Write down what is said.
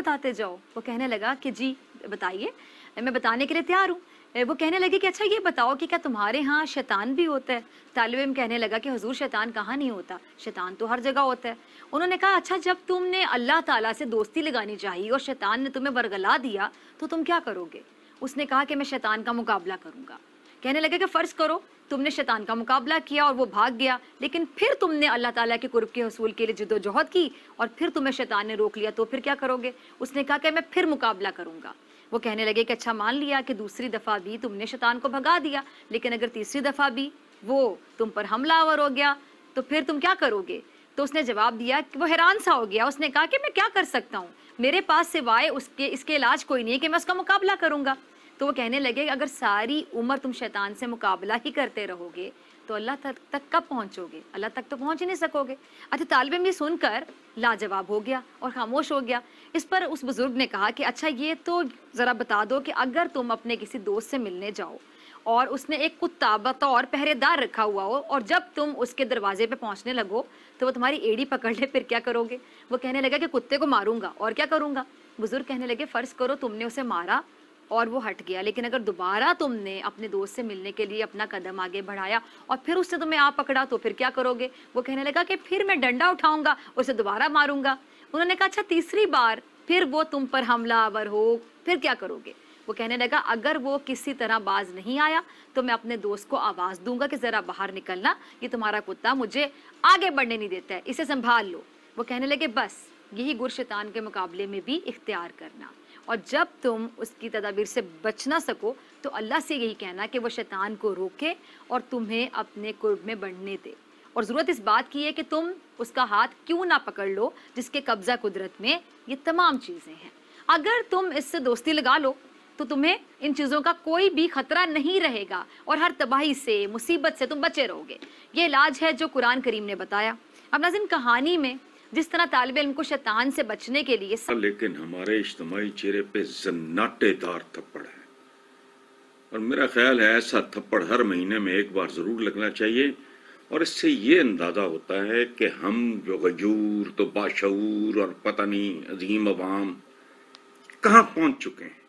बताते जाओ वो कहने लगा कि जी बताइए मैं बताने के लिए तैयार हूँ वो कहने लगे कि अच्छा ये बताओ कि क्या तुम्हारे यहाँ शैतान भी होता है तालब इम कहने लगा कि हजूर शैतान कहाँ नहीं होता शैतान तो हर जगह होता है उन्होंने कहा अच्छा जब तुमने अल्लाह ताला से दोस्ती लगानी चाहिए और शैतान ने तुम्हें बरगला दिया तो तुम क्या करोगे उसने कहा कि मैं शैतान का मुकाबला करूँगा कहने लगे कि फ़र्ज़ करो तुमने शैतान का मुकाबला किया और वो भाग गया लेकिन फिर तुमने अल्लाह ताला के कुर्ब के हसूल के लिए जदोजहद की और फिर तुम्हें शैतान ने रोक लिया तो फिर क्या करोगे उसने कहा कि मैं फिर मुकाबला करूँगा वो कहने लगे कि अच्छा मान लिया कि दूसरी दफ़ा भी तुमने शैतान को भगा दिया लेकिन अगर तीसरी दफ़ा भी वो तुम पर हमलावर हो गया तो फिर तुम क्या करोगे तो उसने जवाब दिया कि वो हैरान सा हो गया उसने कहा कि मैं क्या कर सकता हूँ मेरे पास सिवाय उसके इसके इलाज कोई नहीं है कि मैं उसका मुकाबला करूँगा तो वो कहने लगे अगर सारी उम्र तुम शैतान से मुकाबला ही करते रहोगे तो अल्लाह तक तक कब पहुंचोगे अल्लाह तक तो पहुंच ही नहीं सकोगे अच्छा तालब ये सुनकर लाजवाब हो गया और खामोश हो गया इस पर उस बुज़ुर्ग ने कहा कि अच्छा ये तो ज़रा बता दो कि अगर तुम अपने किसी दोस्त से मिलने जाओ और उसने एक कुत्ता बतौर पहरेदार रखा हुआ हो और जब तुम उसके दरवाजे पे पहुंचने लगो तो वो तुम्हारी एड़ी पकड़ ले फिर क्या करोगे वो कहने लगा कि कुत्ते को मारूंगा और क्या करूंगा बुज़ुर्ग कहने लगे फ़र्ज़ करो तुमने उसे मारा और वो हट गया लेकिन अगर दोबारा तुमने अपने दोस्त से मिलने के लिए अपना कदम आगे बढ़ाया और फिर उससे तुम्हें आप पकड़ा तो फिर क्या करोगे वो कहने लगा कि फिर मैं डंडा उठाऊंगा उसे दोबारा मारूंगा उन्होंने कहा अच्छा तीसरी बार फिर वो तुम पर हमला आवर हो फिर क्या करोगे वो कहने लगा अगर वो किसी तरह बाज नहीं आया तो मैं अपने दोस्त को आवाज़ दूंगा कि ज़रा बाहर निकलना ये तुम्हारा कुत्ता मुझे आगे बढ़ने नहीं देता है इसे संभाल लो वो कहने लगे बस यही गुर शैतान के मुकाबले में भी इख्तियार करना और जब तुम उसकी तदाबीर से बच ना सको तो अल्लाह से यही कहना कि वह शैतान को रोके और तुम्हें अपने कुर्ब में बढ़ने दे और ज़रूरत इस बात की है कि तुम उसका हाथ क्यों ना पकड़ लो जिसके कब्ज़ा कुदरत में ये तमाम चीज़ें हैं अगर तुम इससे दोस्ती लगा लो तो तुम्हें इन चीज़ों का कोई भी ख़तरा नहीं रहेगा और हर तबाही से मुसीबत से तुम बचे रहोगे ये इलाज है जो कुरान करीम ने बताया अब नाजिन कहानी में जिस तरह तालब इम को शैतान से बचने के लिए सा... लेकिन हमारे इज्तमाही चेहरे पे जन्नाटेदार थप्पड़ है और मेरा ख्याल है ऐसा थप्पड़ हर महीने में एक बार ज़रूर लगना चाहिए और इससे ये अंदाज़ा होता है कि हम जो गजूर तो बाशूर और पता नहीं अजीम अवाम कहाँ पहुंच चुके हैं